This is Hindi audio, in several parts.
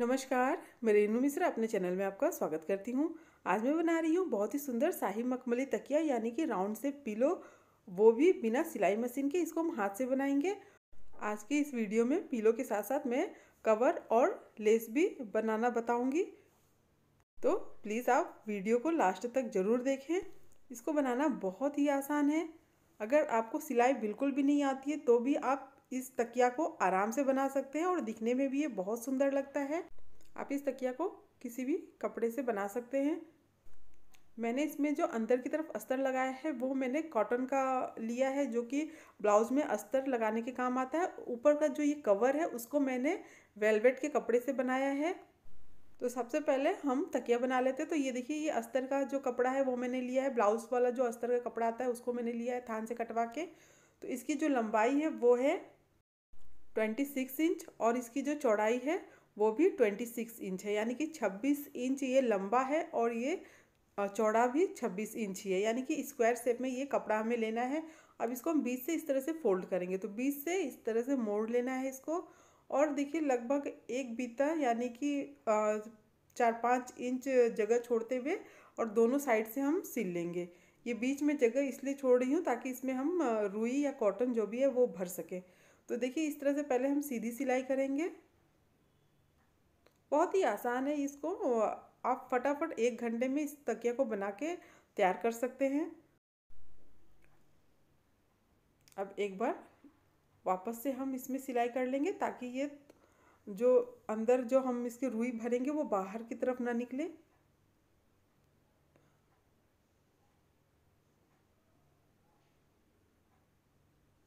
नमस्कार मैं रेनू मिश्रा अपने चैनल में आपका स्वागत करती हूँ आज मैं बना रही हूँ बहुत ही सुंदर शाही मखमली तकिया यानी कि राउंड से पिलो वो भी बिना सिलाई मशीन के इसको हम हाथ से बनाएंगे आज की इस वीडियो में पिलो के साथ साथ मैं कवर और लेस भी बनाना बताऊँगी तो प्लीज़ आप वीडियो को लास्ट तक ज़रूर देखें इसको बनाना बहुत ही आसान है अगर आपको सिलाई बिल्कुल भी नहीं आती है तो भी आप इस तकिया को आराम से बना सकते हैं और दिखने में भी ये बहुत सुंदर लगता है आप इस तकिया को किसी भी कपड़े से बना सकते हैं मैंने इसमें जो अंदर की तरफ अस्तर लगाया है वो मैंने कॉटन का लिया है जो कि ब्लाउज़ में अस्तर लगाने के काम आता है ऊपर का जो ये कवर है उसको मैंने वेलवेट के कपड़े से बनाया है तो सबसे पहले हम तकिया बना लेते हैं तो ये देखिए ये अस्तर का जो कपड़ा है वो मैंने लिया है ब्लाउज़ वाला जो अस्तर का कपड़ा आता है उसको मैंने लिया है थान से कटवा के तो इसकी जो लंबाई है वो है ट्वेंटी सिक्स इंच और इसकी जो चौड़ाई है वो भी ट्वेंटी सिक्स इंच है यानी कि छब्बीस इंच ये लंबा है और ये चौड़ा भी छब्बीस इंच ही है यानी कि स्क्वायर शेप में ये कपड़ा हमें लेना है अब इसको हम बीच से इस तरह से फोल्ड करेंगे तो बीच से इस तरह से मोड़ लेना है इसको और देखिए लगभग एक बीता यानी कि चार पाँच इंच जगह छोड़ते हुए और दोनों साइड से हम सिल लेंगे ये बीच में जगह इसलिए छोड़ रही हूँ ताकि इसमें हम रुई या कॉटन जो भी है वो भर सकें तो देखिए इस तरह से पहले हम सीधी सिलाई करेंगे बहुत ही आसान है इसको आप फटाफट एक घंटे में इस तकिया को बना के तैयार कर सकते हैं अब एक बार वापस से हम इसमें सिलाई कर लेंगे ताकि ये जो अंदर जो हम इसकी रुई भरेंगे वो बाहर की तरफ ना निकले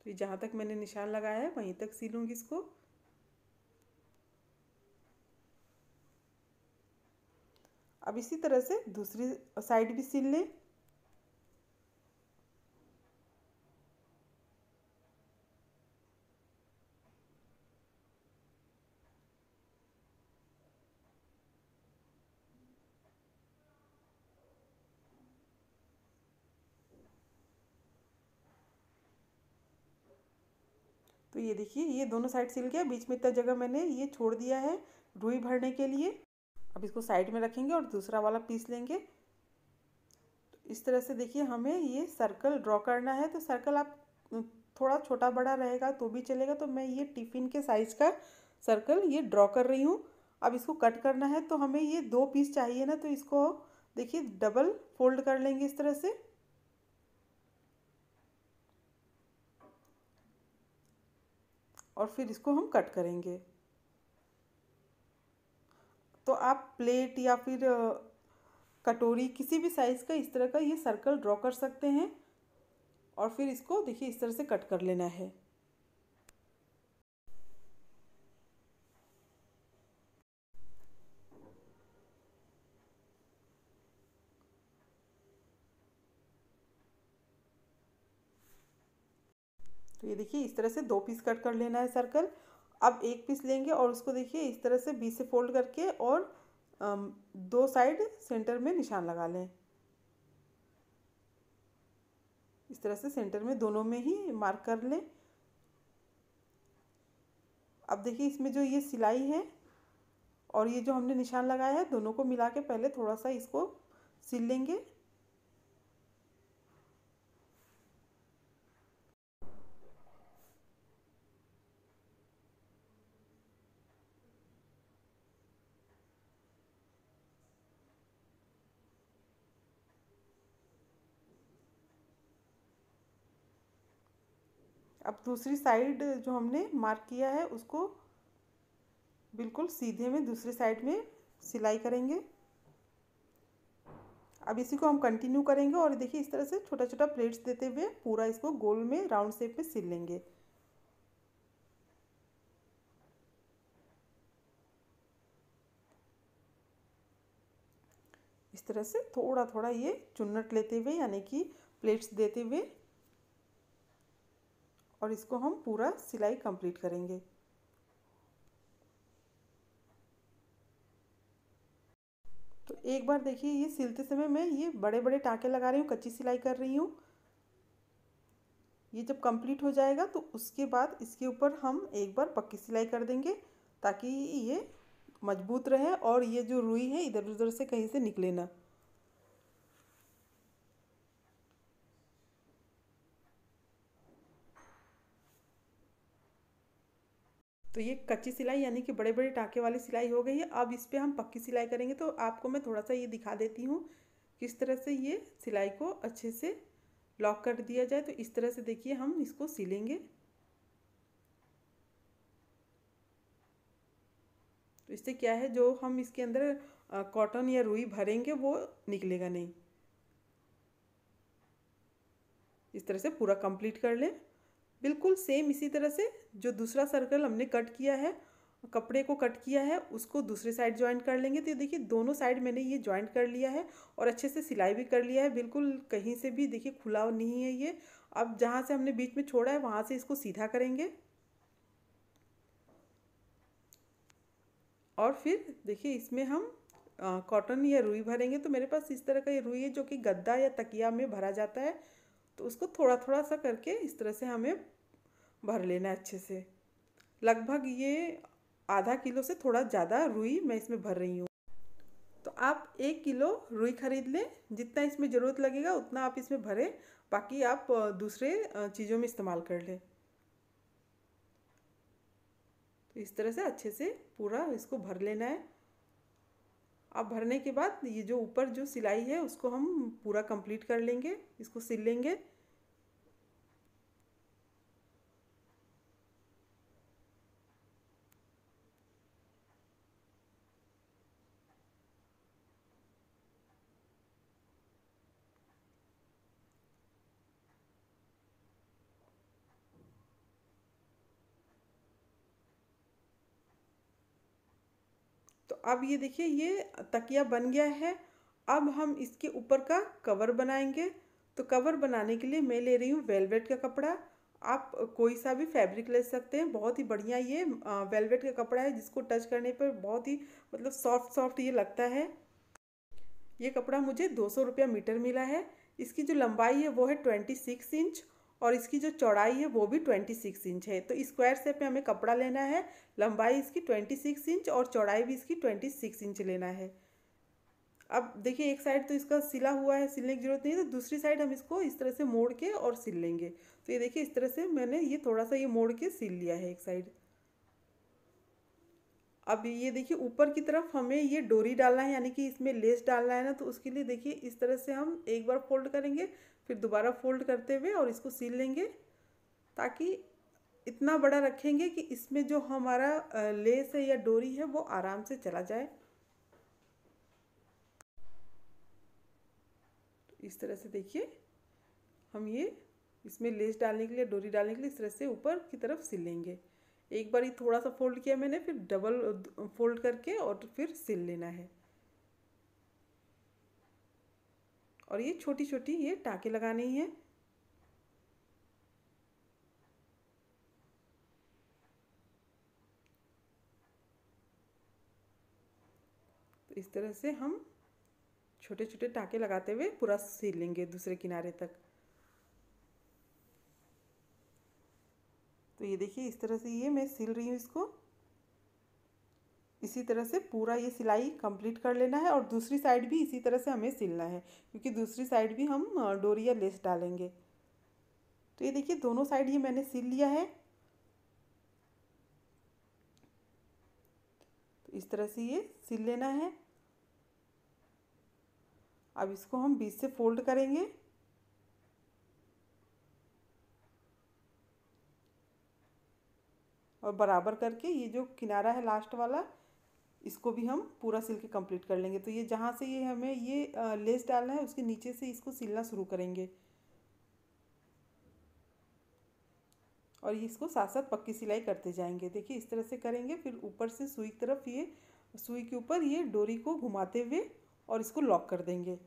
तो जहाँ तक मैंने निशान लगाया है वहीं तक सीलूँगी इसको अब इसी तरह से दूसरी साइड भी सिल लें तो ये देखिए ये दोनों साइड सिल गया बीच में इतना जगह मैंने ये छोड़ दिया है रुई भरने के लिए अब इसको साइड में रखेंगे और दूसरा वाला पीस लेंगे तो इस तरह से देखिए हमें ये सर्कल ड्रॉ करना है तो सर्कल आप थोड़ा छोटा बड़ा रहेगा तो भी चलेगा तो मैं ये टिफ़िन के साइज़ का सर्कल ये ड्रॉ कर रही हूँ अब इसको कट करना है तो हमें ये दो पीस चाहिए ना तो इसको देखिए डबल फोल्ड कर लेंगे इस तरह से और फिर इसको हम कट करेंगे तो आप प्लेट या फिर कटोरी किसी भी साइज़ का इस तरह का ये सर्कल ड्रॉ कर सकते हैं और फिर इसको देखिए इस तरह से कट कर लेना है तो ये देखिए इस तरह से दो पीस कट कर लेना है सर्कल अब एक पीस लेंगे और उसको देखिए इस तरह से बीच से फोल्ड करके और दो साइड सेंटर में निशान लगा लें इस तरह से सेंटर में दोनों में ही मार्क कर लें अब देखिए इसमें जो ये सिलाई है और ये जो हमने निशान लगाया है दोनों को मिला के पहले थोड़ा सा इसको सिल लेंगे अब दूसरी साइड जो हमने मार्क किया है उसको बिल्कुल सीधे में दूसरी साइड में सिलाई करेंगे अब इसी को हम कंटिन्यू करेंगे और देखिए इस तरह से छोटा छोटा प्लेट्स देते हुए पूरा इसको गोल में राउंड शेप में सिल लेंगे इस तरह से थोड़ा थोड़ा ये चुन्नट लेते हुए यानी कि प्लेट्स देते हुए और इसको हम पूरा सिलाई कंप्लीट करेंगे तो एक बार देखिए ये सिलते समय मैं ये बड़े बड़े टाँके लगा रही हूँ कच्ची सिलाई कर रही हूँ ये जब कंप्लीट हो जाएगा तो उसके बाद इसके ऊपर हम एक बार पक्की सिलाई कर देंगे ताकि ये मजबूत रहे और ये जो रुई है इधर उधर से कहीं से निकले ना तो ये कच्ची सिलाई यानी कि बड़े बड़े टाँके वाली सिलाई हो गई है अब इस पर हम पक्की सिलाई करेंगे तो आपको मैं थोड़ा सा ये दिखा देती हूँ किस तरह से ये सिलाई को अच्छे से लॉक कर दिया जाए तो इस तरह से देखिए हम इसको सिलेंगे तो इससे क्या है जो हम इसके अंदर कॉटन या रुई भरेंगे वो निकलेगा नहीं इस तरह से पूरा कंप्लीट कर लें बिल्कुल सेम इसी तरह से जो दूसरा सर्कल हमने कट किया है कपड़े को कट किया है उसको दूसरे साइड ज्वाइंट कर लेंगे तो देखिए दोनों साइड मैंने ये ज्वाइंट कर लिया है और अच्छे से सिलाई भी कर लिया है बिल्कुल कहीं से भी देखिए खुला नहीं है ये अब जहाँ से हमने बीच में छोड़ा है वहाँ से इसको सीधा करेंगे और फिर देखिए इसमें हम कॉटन या रुई भरेंगे तो मेरे पास इस तरह का ये रुई है जो कि गद्दा या तकिया में भरा जाता है तो उसको थोड़ा थोड़ा सा करके इस तरह से हमें भर लेना है अच्छे से लगभग ये आधा किलो से थोड़ा ज़्यादा रुई मैं इसमें भर रही हूँ तो आप एक किलो रुई खरीद लें जितना इसमें ज़रूरत लगेगा उतना आप इसमें भरें बाकी आप दूसरे चीज़ों में इस्तेमाल कर लें तो इस तरह से अच्छे से पूरा इसको भर लेना है अब भरने के बाद ये जो ऊपर जो सिलाई है उसको हम पूरा कंप्लीट कर लेंगे इसको सिल लेंगे अब ये देखिए ये तकिया बन गया है अब हम इसके ऊपर का कवर बनाएंगे तो कवर बनाने के लिए मैं ले रही हूँ वेलवेट का कपड़ा आप कोई सा भी फैब्रिक ले सकते हैं बहुत ही बढ़िया ये वेलवेट का कपड़ा है जिसको टच करने पर बहुत ही मतलब सॉफ्ट सॉफ्ट ये लगता है ये कपड़ा मुझे दो सौ रुपया मीटर मिला है इसकी जो लंबाई है वो है ट्वेंटी सिक्स इंच और इसकी जो चौड़ाई है वो भी ट्वेंटी सिक्स इंच है तो स्क्वायर सेप में हमें कपड़ा लेना है लंबाई इसकी ट्वेंटी सिक्स इंच और चौड़ाई भी इसकी ट्वेंटी सिक्स इंच लेना है अब देखिए एक साइड तो इसका सिला हुआ है सिलने की जरूरत नहीं तो दूसरी साइड हम इसको इस तरह से मोड़ के और सिल लेंगे तो ये देखिए इस तरह से मैंने ये थोड़ा सा ये मोड़ के सिल लिया है एक साइड अब ये देखिए ऊपर की तरफ हमें ये डोरी डालना है यानी कि इसमें लेस डालना है ना तो उसके लिए देखिए इस तरह से हम एक बार फोल्ड करेंगे फिर दोबारा फोल्ड करते हुए और इसको सील लेंगे ताकि इतना बड़ा रखेंगे कि इसमें जो हमारा लेस है या डोरी है वो आराम से चला जाए तो इस तरह से देखिए हम ये इसमें लेस डालने के लिए डोरी डालने के लिए इस तरह से ऊपर की तरफ सिल लेंगे एक बार ही थोड़ा सा फोल्ड किया मैंने फिर डबल फोल्ड करके और फिर सिल लेना है और ये छोटी छोटी ये टाके लगानी है तो इस तरह से हम छोटे छोटे टाके लगाते हुए पूरा सी लेंगे दूसरे किनारे तक तो ये देखिए इस तरह से ये मैं सिल रही हूँ इसको इसी तरह से पूरा ये सिलाई कंप्लीट कर लेना है और दूसरी साइड भी इसी तरह से हमें सिलना है क्योंकि दूसरी साइड भी हम डोरिया लेस डालेंगे तो ये देखिए दोनों साइड ये मैंने सिल लिया है तो इस तरह से ये सिल लेना है अब इसको हम बीच से फोल्ड करेंगे और बराबर करके ये जो किनारा है लास्ट वाला इसको भी हम पूरा सिल के कंप्लीट कर लेंगे तो ये जहाँ से ये हमें ये लेस डालना है उसके नीचे से इसको सिलना शुरू करेंगे और ये इसको साथ साथ पक्की सिलाई करते जाएंगे देखिए इस तरह से करेंगे फिर ऊपर से सुई की तरफ ये सुई के ऊपर ये डोरी को घुमाते हुए और इसको लॉक कर देंगे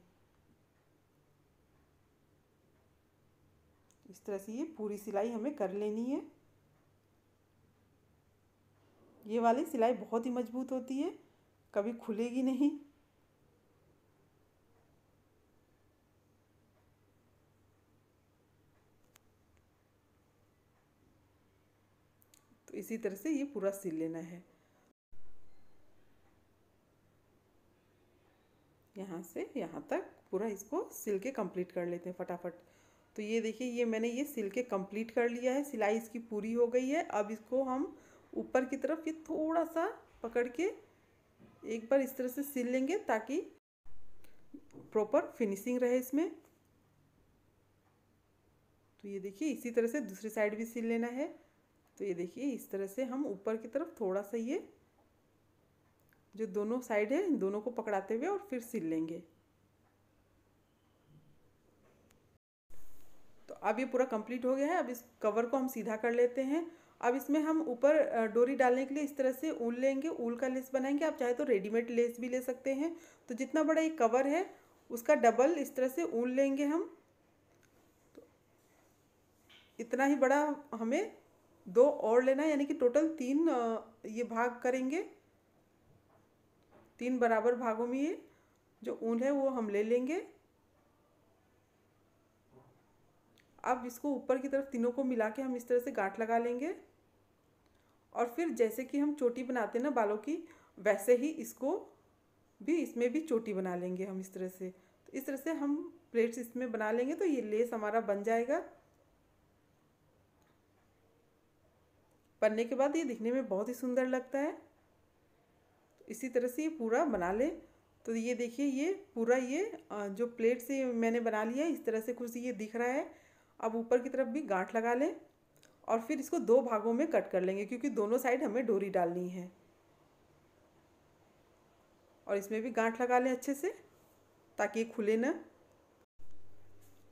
इस तरह से ये पूरी सिलाई हमें कर लेनी है ये वाली सिलाई बहुत ही मजबूत होती है कभी खुलेगी नहीं तो इसी तरह से ये पूरा सिल लेना है यहाँ से यहाँ तक पूरा इसको सिल के कंप्लीट कर लेते हैं फटाफट तो ये देखिए ये मैंने ये सिल के कंप्लीट कर लिया है सिलाई इसकी पूरी हो गई है अब इसको हम ऊपर की तरफ ये थोड़ा सा पकड़ के एक बार इस तरह से सिल लेंगे ताकि प्रॉपर फिनिशिंग रहे इसमें तो ये देखिए इसी तरह से दूसरी साइड भी सिल लेना है तो ये देखिए इस तरह से हम ऊपर की तरफ थोड़ा सा ये जो दोनों साइड है इन दोनों को पकड़ाते हुए और फिर सिल लेंगे तो अब ये पूरा कंप्लीट हो गया है अब इस कवर को हम सीधा कर लेते हैं अब इसमें हम ऊपर डोरी डालने के लिए इस तरह से ऊल लेंगे ऊल का लेस बनाएंगे आप चाहे तो रेडीमेड लेस भी ले सकते हैं तो जितना बड़ा ये कवर है उसका डबल इस तरह से ऊल लेंगे हम तो इतना ही बड़ा हमें दो और लेना है यानी कि टोटल तीन ये भाग करेंगे तीन बराबर भागों में ये जो ऊन है वो हम ले लेंगे अब इसको ऊपर की तरफ तीनों को मिला के हम इस तरह से गांठ लगा लेंगे और फिर जैसे कि हम चोटी बनाते हैं ना बालों की वैसे ही इसको भी इसमें भी चोटी बना लेंगे हम इस तरह से तो इस तरह से हम प्लेट्स इसमें बना लेंगे तो ये लेस हमारा बन जाएगा बनने के बाद ये दिखने में बहुत ही सुंदर लगता है तो इसी तरह से ये पूरा बना लें तो ये देखिए ये पूरा ये जो प्लेट से मैंने बना लिया इस तरह से कुछ ये दिख रहा है अब ऊपर की तरफ भी गांठ लगा लें और फिर इसको दो भागों में कट कर लेंगे क्योंकि दोनों साइड हमें डोरी डालनी है और इसमें भी गांठ लगा लें अच्छे से ताकि ये खुले ना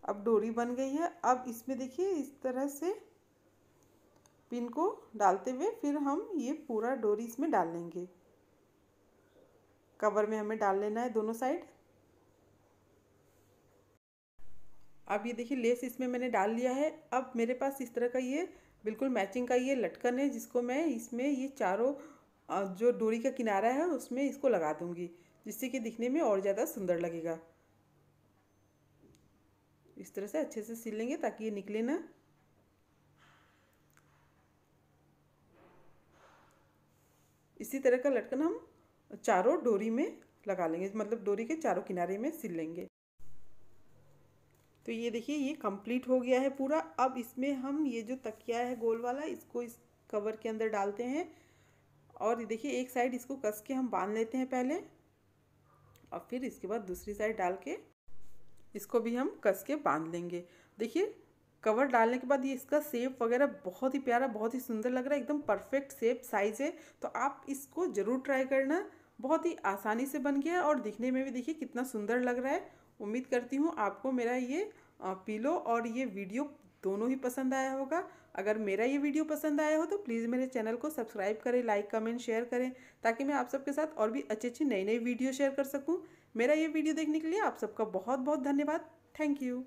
अब डोरी बन गई है अब इसमें देखिए इस तरह से पिन को डालते हुए फिर हम ये पूरा डोरी इसमें डाल लेंगे कवर में हमें डाल लेना है दोनों साइड अब ये देखिए लेस इसमें मैंने डाल लिया है अब मेरे पास इस तरह का ये बिल्कुल मैचिंग का ये लटकन है जिसको मैं इसमें ये चारों जो डोरी का किनारा है उसमें इसको लगा दूंगी जिससे कि दिखने में और ज़्यादा सुंदर लगेगा इस तरह से अच्छे से सिल लेंगे ताकि ये निकले ना इसी तरह का लटकन हम चारों डोरी में लगा लेंगे मतलब डोरी के चारों किनारे में सिल लेंगे तो ये देखिए ये कंप्लीट हो गया है पूरा अब इसमें हम ये जो तकिया है गोल वाला इसको इस कवर के अंदर डालते हैं और देखिए एक साइड इसको कस के हम बांध लेते हैं पहले और फिर इसके बाद दूसरी साइड डाल के इसको भी हम कस के बांध लेंगे देखिए कवर डालने के बाद ये इसका सेप वगैरह बहुत ही प्यारा बहुत ही सुंदर लग रहा है एकदम परफेक्ट सेप साइज़ है तो आप इसको ज़रूर ट्राई करना बहुत ही आसानी से बन गया और दिखने में भी देखिए कितना सुंदर लग रहा है उम्मीद करती हूँ आपको मेरा ये पीलो और ये वीडियो दोनों ही पसंद आया होगा अगर मेरा ये वीडियो पसंद आया हो तो प्लीज़ मेरे चैनल को सब्सक्राइब करें लाइक कमेंट शेयर करें ताकि मैं आप सबके साथ और भी अच्छी अच्छी नई नई वीडियो शेयर कर सकूँ मेरा ये वीडियो देखने के लिए आप सबका बहुत बहुत धन्यवाद थैंक यू